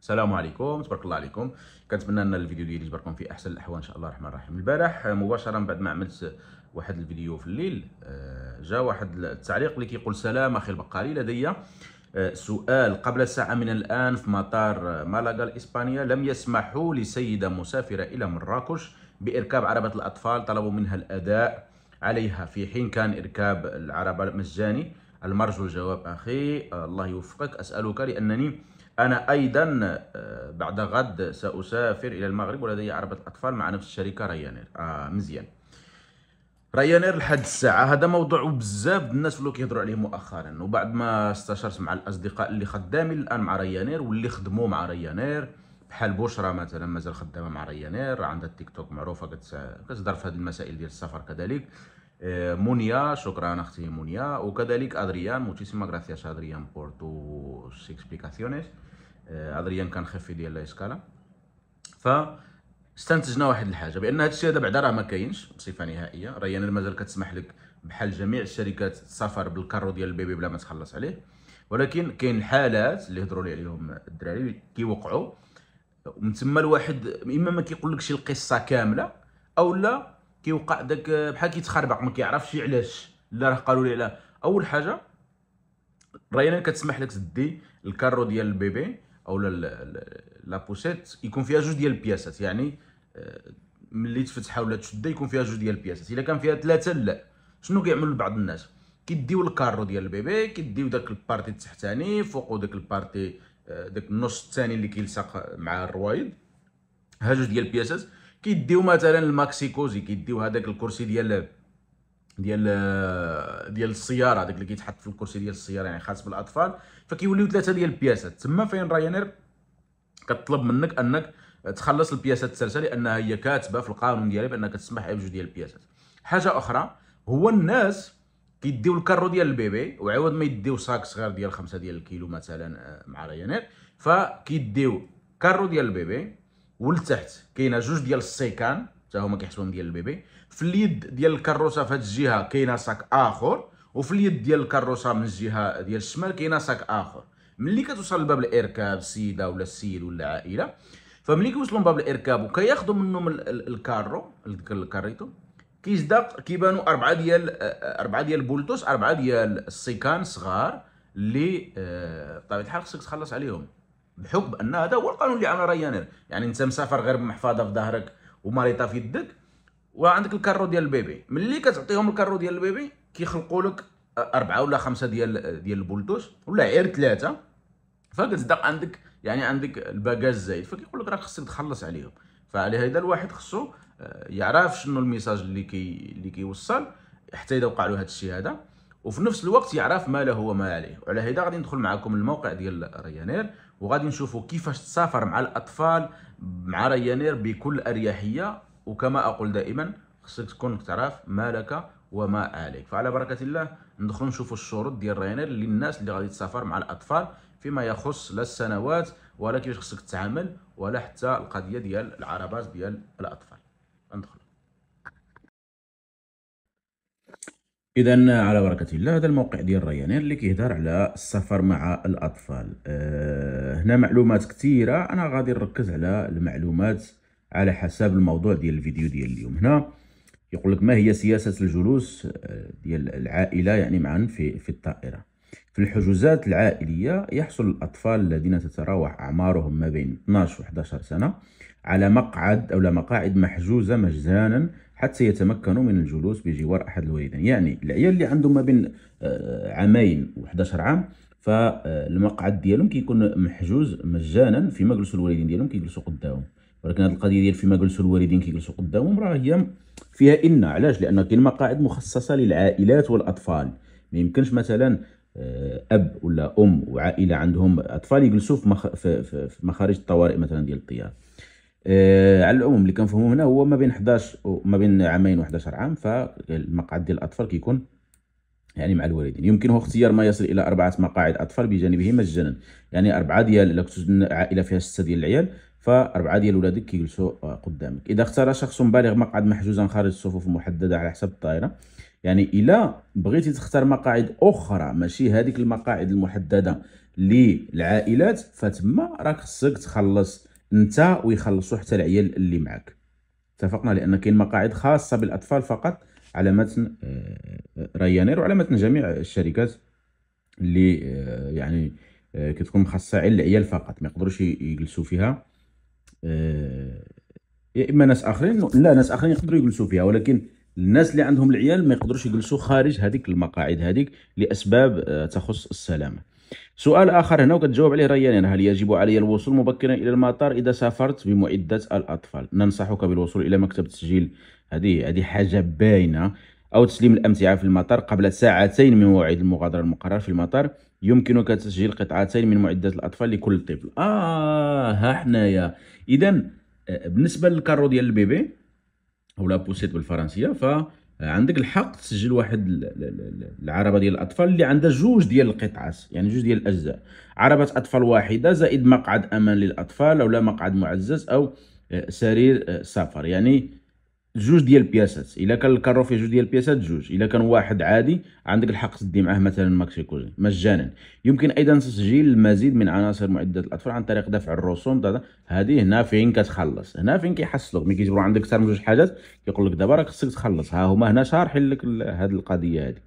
السلام عليكم تبارك الله عليكم كنتمنى ان الفيديو ديالي جبركم في احسن الاحوال ان شاء الله الرحمن الرحيم البارح مباشره من بعد ما عملت واحد الفيديو في الليل آه، جا واحد التعليق اللي كيقول سلام اخي البقالي لدي آه، سؤال قبل ساعة من الآن في مطار مالاغا الإسبانية لم يسمحوا لسيدة مسافرة إلى مراكش بإركاب عربة الأطفال طلبوا منها الأداء عليها في حين كان إركاب العربة مجاني المرجو الجواب أخي الله يوفقك أسألك لأنني أنا أيضا آه، بعد غد سأسافر إلى المغرب ولدي عربة أطفال مع نفس الشركة ريانير آه مزيان ريانير لحد الساعة هذا موضوع بزاف الناس ولاو كيهضروا عليه مؤخرا وبعد ما استشرت مع الأصدقاء اللي خدامين الآن مع ريانير واللي خدموا مع ريانير بحال بشرى مثلا مازال خدامه مع ريانير عندها التيك توك معروفه كتهضر في هذه المسائل ديال السفر كذلك آه، مونيا شكرا اختي مونيا وكذلك ادريان موتيسيما غراسياس ادريان بور تو اكسبليكاسيونيس ادريان كان خفي ديال لايسكالا ف استنتجنا واحد الحاجه بان هذا الشيء هذا بعدا راه ما كاينش بصفه نهائيه ريان مازال كتسمح لك بحال جميع الشركات السفر بالكارو ديال البيبي بلا ما تخلص عليه ولكن كاين حالات اللي هضروا لي عليهم الدراري كيوقعوا ومن تما الواحد اما ما لكش القصه كامله او لا كيوقع داك بحال كيتخربق ما كيعرفش علاش لا راه قالوا لي لا اول حاجه ريان كتسمح لك تدي الكارو ديال البيبي او لابوشيت يكون فيها جوج ديال البياسات يعني آه، ملي تفتحها ولا تشدها يكون فيها جوج ديال البياسات الا كان فيها ثلاثه لا شنو كيعملوا بعض الناس كيديو الكارو ديال البيبي كيديو داك البارتي التحتاني فوقو داك البارتي آه، داك النص الثاني اللي كيلصق مع الروايد ها جوج ديال البياسات كيديو مثلا الماكسيكوزي كيديو هذاك الكرسي ديال ديال ديال السياره داك اللي كيتحط في الكرسي ديال السياره يعني خاص بالاطفال فكيوليو ثلاثه ديال البياسات تما فين راينير كطلب منك انك تخلص البياسات الثالثه لانها هي كاتبه في القانون ديالها بانك كتسمح بجوج ديال البياسات حاجه اخرى هو الناس كيديو الكارو ديال البيبي وعوض ما يديو ساك صغير ديال خمسة ديال الكيلو مثلا آه، مع رايانير فكيديو كارو ديال البيبي ولتحت كاينه جوج ديال السيكان حتى هما كيحسبوهم ديال البيبي في اليد ديال الكروسه في هذه الجهه كاينه صاك اخر وفي اليد ديال الكروسه من الجهه ديال الشمال كاينه صاك اخر ملي كتوصل لباب الاركاب السيده ولا السيد ولا العائله فملي كيوصلوا لباب الاركاب وكياخذوا منهم الكارو الكاريتو كيزدق كيبانوا اربعه ديال آه، اربعه ديال بولتوس اربعه ديال السيكان صغار اللي آه، بطبيعه الحال خصك تخلص عليهم بحكم ان هذا هو القانون اللي عمل ريانير يعني انت مسافر غير بمحفظه في ظهرك وماريطه في يدك وعندك الكارو ديال البيبي ملي كتعطيهم الكارو ديال البيبي كيخلقوا لك اربعه ولا خمسه ديال ديال البولتوس ولا غير ثلاثه فكتصدق عندك يعني عندك الباكاج زايد فكيقول لك راه خصك تخلص عليهم فعلى هذا الواحد خصو آه، يعرف شنو الميساج اللي كي اللي كيوصل حتى اذا وقع له هذا الشيء هذا وفي نفس الوقت يعرف ما له وما عليه وعلى هذا غادي ندخل معكم الموقع ديال ريانير وغادي نشوفوا كيفاش تسافر مع الاطفال مع ريانير بكل اريحيه وكما اقول دائما خصك تكون تعرف ما لك وما عليك فعلى بركه الله ندخلوا نشوفوا الشروط ديال راينير للناس اللي غادي تسافر مع الاطفال فيما يخص لا السنوات ولا كيفاش خصك تتعامل ولا حتى القضيه ديال العربات ديال الاطفال ندخل اذا على بركه الله هذا الموقع ديال ريانير اللي كيهضر على السفر مع الاطفال أه هنا معلومات كثيره انا غادي نركز على المعلومات على حسب الموضوع ديال الفيديو ديال اليوم هنا يقول لك ما هي سياسة الجلوس آه، ديال العائلة يعني معا في في الطائرة في الحجوزات العائلية يحصل الأطفال الذين تتراوح أعمارهم ما بين 12 و 11 سنة على مقعد أو مقاعد محجوزة مجانا حتى يتمكنوا من الجلوس بجوار أحد الوالدين يعني العيال اللي عندهم ما بين آه، عامين و 11 عام فالمقعد ديالهم كيكون محجوز مجانا في مجلس الوالدين ديالهم كيجلسوا قدامهم ولكن هذه القضيه ديال فيما جلسوا الوالدين كيجلسوا قدامهم راه هي فيها ان علاش لان كاين مقاعد مخصصه للعائلات والاطفال ما يمكنش مثلا آه، اب ولا ام وعائله عندهم اطفال يجلسوا في, مخ... في... مخارج الطوارئ مثلا ديال الطيار أه على العموم اللي كنفهمو هنا هو ما بين 11 ما بين عامين و11 عام فالمقعد ديال الاطفال كيكون يعني مع الوالدين يمكنه اختيار ما يصل الى اربعه مقاعد اطفال بجانبه مجانا يعني اربعه ديال لو كنت عائله فيها سته ديال العيال فأربعة ديال ولادك كيجلسوا آه، قدامك إذا اختار شخص بالغ مقعد محجوزا خارج الصفوف المحددة على حسب الطائرة يعني إلا بغيتي تختار مقاعد أخرى ماشي هذيك المقاعد المحددة للعائلات فتما راك خصك تخلص أنت ويخلصوا حتى العيال اللي معك اتفقنا لأن كاين مقاعد خاصة بالأطفال فقط على متن آه، ريانير وعلى متن جميع الشركات اللي آه، يعني كتكون مخصصه على العيال فقط ما يقدروش يجلسوا فيها يا آه، اما ناس اخرين لا ناس اخرين يقدروا يجلسوا فيها ولكن الناس اللي عندهم العيال ما يقدروش يجلسوا خارج هذيك المقاعد هذيك لاسباب آه، تخص السلامه سؤال اخر هنا وكتجاوب عليه ريان هل يجب علي الوصول مبكرا الى المطار اذا سافرت بمعده الاطفال ننصحك بالوصول الى مكتب التسجيل هذه هذه حاجه باينه أو تسليم الأمتعة في المطار قبل ساعتين من موعد المغادرة المقرر في المطار يمكنك تسجيل قطعتين من معدات الأطفال لكل طفل آه ها حنايا إذا آه، بالنسبة للكارو ديال البيبي أو لا بوسيت بالفرنسية ف عندك الحق تسجل واحد العربه ديال الاطفال اللي عندها جوج ديال القطعات يعني جوج ديال الاجزاء عربه اطفال واحده زائد مقعد امان للاطفال او لا مقعد معزز او آه، سرير آه، سفر يعني جوج ديال البياسات الا كان الكارو فيه جوج ديال البياسات جوج الا كان واحد عادي عندك الحق تدي معاه مثلا ماكسي كوزين مجانا يمكن ايضا تسجيل المزيد من عناصر معدات الاطفال عن طريق دفع الرسوم هذه هنا فين كتخلص هنا فين كيحصلوك ملي كيجبروا عندك اكثر من جوج حاجات كيقول لك دابا راه خصك تخلص ها هما هنا شارحين لك هذه القضيه هذه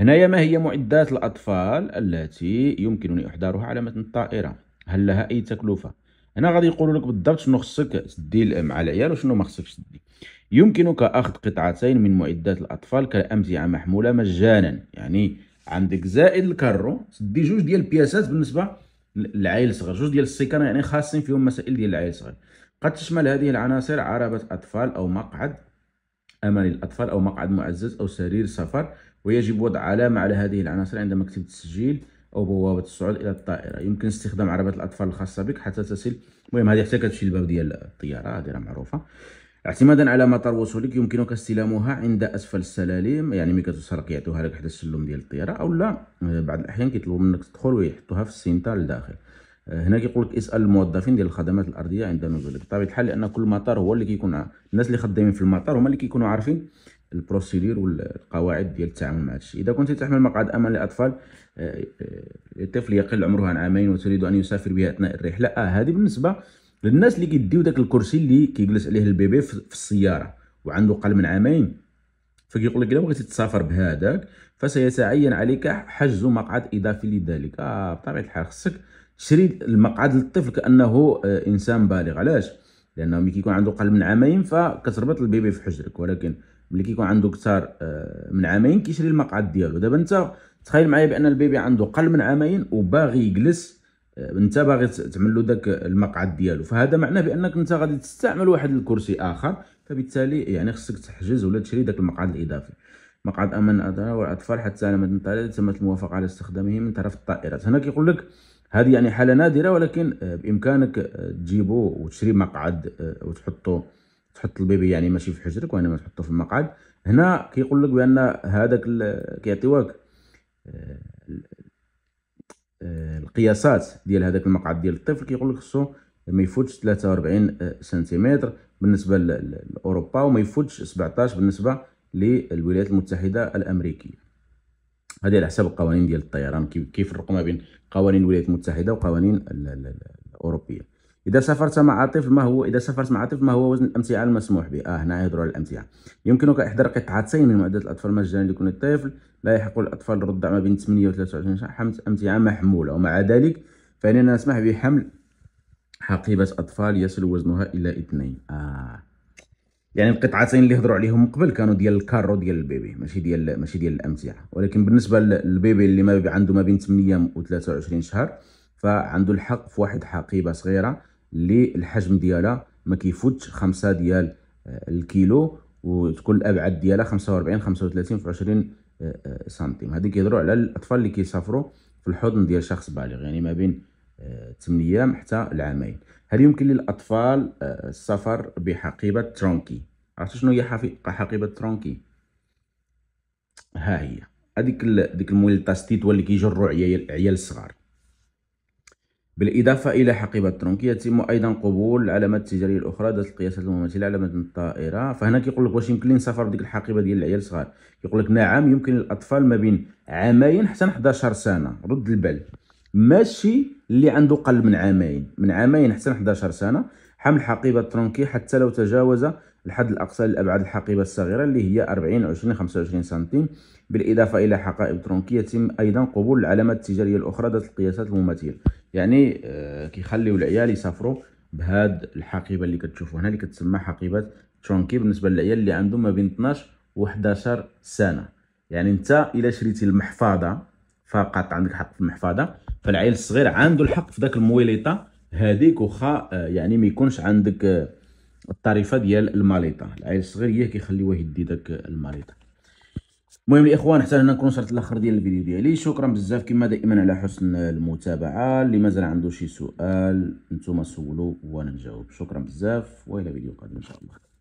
هنايا ما هي معدات الاطفال التي يمكنني احضارها على متن الطائره هل لها اي تكلفه هنا غادي يقولوا لك بالضبط شنو خصك تدي مع العيال وشنو ما خصكش تدي يمكنك أخذ قطعتين من معدات الأطفال كأمتعة محمولة مجانا يعني عندك زائد الكارو سدي جوج ديال البياسات بالنسبة للعائل الصغير جوج ديال السكنة يعني خاصين فيهم مسائل ديال العائل الصغير قد تشمل هذه العناصر عربة أطفال أو مقعد أمل الأطفال أو مقعد معزز أو سرير سفر ويجب وضع علامة على هذه العناصر عند مكتب التسجيل أو بوابة الصعود إلى الطائرة يمكن استخدام عربة الأطفال الخاصة بك حتى تصل المهم هذه حتى كتمشي للباب ديال الطيارة هذه راه معروفة اعتمادا على مطار وصولك يمكنك استلامها عند اسفل السلالم يعني ملي كتوصل كيعطيوها لك حدا السلم ديال الطياره اولا آه، بعض الاحيان كيطلبوا منك تدخل ويحطوها في السنتر لداخل آه، هنا كيقول لك اسال الموظفين ديال الخدمات الارضيه عند نزولك بطبيعه الحال لان كل مطار هو اللي كيكون الناس اللي خدامين في المطار هما اللي كيكونوا عارفين البروسيدير والقواعد ديال التعامل مع هادشي اذا كنت تحمل مقعد امان لاطفال الطفل آه، يقل عمره عن عامين وتريد ان يسافر بها اثناء الرحله اه هذه بالنسبه للناس اللي كيديو داك الكرسي اللي كيجلس عليه البيبي في السياره وعنده قل من عامين فكيقول لك الا بغيتي تسافر بهذاك فسيتعين عليك حجز مقعد اضافي لذلك آه بطبيعه الحال خصك تشري المقعد للطفل كانه آه، انسان بالغ علاش لانه ملي كيكون عنده قل من عامين فكتربط البيبي في حجرك ولكن ملي كيكون عنده اكثر آه، من عامين كيشري المقعد ديالو دابا انت تخيل معايا بان البيبي عنده قل من عامين وباغي يجلس آه، انت باغي تعمل له داك المقعد ديالو فهذا معناه بانك انت غادي تستعمل واحد الكرسي اخر فبالتالي يعني خصك تحجز ولا تشري داك المقعد الاضافي مقعد امان الاطفال والاطفال حتى على مدى تمت الموافقه على استخدامه من طرف الطائرات هنا كيقول لك هذه يعني حاله نادره ولكن آه، بامكانك آه، تجيبو وتشري مقعد وتحطو تحط البيبي يعني ماشي في حجرك وانما تحطو في المقعد هنا كيقول لك بان هذاك كيعطيوك آه، القياسات ديال هذاك المقعد ديال الطفل كيقول لك خصو ما يفوتش 43 سنتيمتر بالنسبه لاوروبا وما يفوتش 17 بالنسبه للولايات المتحده الامريكيه هذه على حسب القوانين ديال الطيران كيفرقوا ما بين قوانين الولايات المتحده وقوانين الاوروبيه اذا سافرت مع طفل ما هو اذا سافرت مع طفل ما هو وزن الامتعه المسموح به اه هنا يهضروا على الامتعه يمكنك احضار قطعتين من معدات الاطفال مجانا لكل الطفل لا يحق للاطفال الرضع ما بين 8 و 23 شهر حمل امتعه محموله ومع ذلك فاننا نسمح بحمل حقيبه اطفال يصل وزنها الى اثنين اه يعني القطعتين اللي هضروا عليهم قبل كانوا ديال الكارو ديال البيبي ماشي ديال ماشي ديال الامتعه ولكن بالنسبه للبيبي اللي ما عنده ما بين 8 و 23 شهر فعنده الحق في واحد حقيبه صغيره اللي الحجم ديالها ما كيفوتش 5 ديال آه، الكيلو وتكون الابعاد ديالها 45 35 في 20 آه، آه، سنتيم هادي كيهضروا على الاطفال اللي كيسافروا في الحضن ديال شخص بالغ يعني ما بين 8 ايام حتى العامين هل يمكن للاطفال السفر بحقيبه ترونكي عرفتوا شنو هي حقيبه ترونكي ها هي هذيك ديك المولطاس تيتوا اللي كيجروا عيال الصغار بالإضافة إلى حقيبة ترونكي يتم أيضا قبول العلامات التجارية الأخرى ذات القياسات المماثلة على مدن الطائرة فهنا كيقول لك واش يمكن لي نسافر بديك الحقيبة ديال العيال الصغار كيقول لك نعم يمكن للأطفال ما بين عامين حتى 11 سنة رد البال ماشي اللي عنده قل من عامين من عامين حتى 11 سنة حمل حقيبة ترونكي حتى لو تجاوز الحد الأقصى للأبعاد الحقيبة الصغيرة اللي هي 40 20 25 سنتيم بالإضافة إلى حقائب ترونكية يتم أيضا قبول العلامات التجارية الأخرى ذات القياسات المماثلة يعني آه، كيخليو العيال يسافروا بهاد الحقيبة اللي كتشوفوا هنا اللي كتسمى حقيبة ترونكي بالنسبة للعيال اللي عندهم ما بين 12 و 11 سنة يعني انت إلا شريتي المحفظة فقط عندك حق في المحفظة فالعيل الصغير عنده الحق في ذاك المويليطة هذيك وخا آه، يعني ما يكونش عندك آه، الطريفه ديال الماليطه العيل الصغير هي كيخليوه يدي داك الماليطه المهم الاخوان حتى هنا نكون وصلت لاخر ديال الفيديو ديالي شكرا بزاف كما دائما على حسن المتابعه اللي مازال عنده شي سؤال نتوما سولوا وانا نجاوب شكرا بزاف والى فيديو قادم ان شاء الله